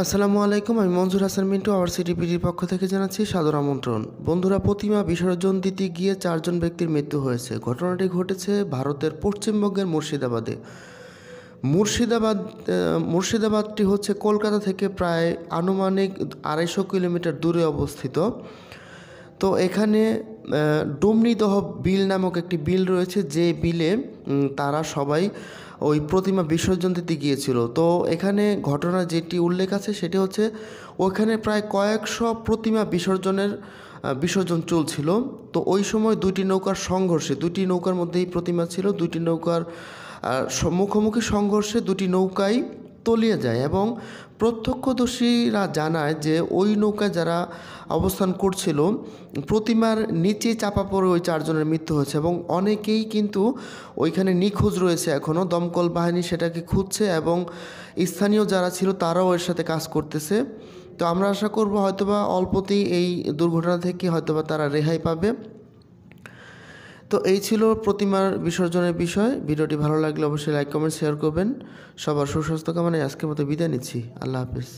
আসসালামু আলাইকুম আমি মঞ্জুর হাসান মিন্টু আওয়ার সিটিপিটির পক্ষ থেকে জানাচ্ছি সাদর আমন্ত্রণ বন্ধুরা প্রতিমা বিসর্জন দিতে গিয়ে চারজন ব্যক্তির মৃত্যু হয়েছে ঘটনাটি ঘটেছে ভারতের পশ্চিমবঙ্গের মুর্শিদাবাদে মুর্শিদাবাদ মুর্শিদাবাদটি হচ্ছে কলকাতা থেকে প্রায় আনুমানিক আড়াইশো কিলোমিটার দূরে অবস্থিত তো এখানে ডুমনিদহ বিল নামক একটি বিল রয়েছে যে বিলে তারা সবাই ওই প্রতিমা বিসর্জন দিতে গিয়েছিল তো এখানে ঘটনা যেটি উল্লেখ আছে সেটি হচ্ছে ওখানে প্রায় কয়েকশো প্রতিমা বিসর্জনের বিসর্জন চলছিল তো ওই সময় দুটি নৌকার সংঘর্ষে দুটি নৌকার মধ্যেই প্রতিমা ছিল দুটি নৌকার মুখোমুখি সংঘর্ষে দুটি নৌকায় তলিয়ে যায় এবং প্রত্যক্ষদর্শীরা জানায় যে ওই নৌকায় যারা অবস্থান করছিল প্রতিমার নিচে চাপা পড়ে ওই চারজনের মৃত্যু হয়েছে এবং অনেকেই কিন্তু ওইখানে নিখোঁজ রয়েছে এখনও দমকল বাহিনী সেটাকে খুঁজছে এবং স্থানীয় যারা ছিল তারাও এর সাথে কাজ করতেছে তো আমরা আশা করব হয়তোবা অল্পতেই এই দুর্ঘটনা থেকে হয়তোবা তারা রেহাই পাবে তো এই ছিল প্রতিমার বিসর্জনের বিষয় ভিডিওটি ভালো লাগলে অবশ্যই লাইক কমেন্ট শেয়ার করবেন সবার সুস্বাস্থ্য কামনায় আজকের মতো বিদায় নিচ্ছি আল্লাহ হাফিজ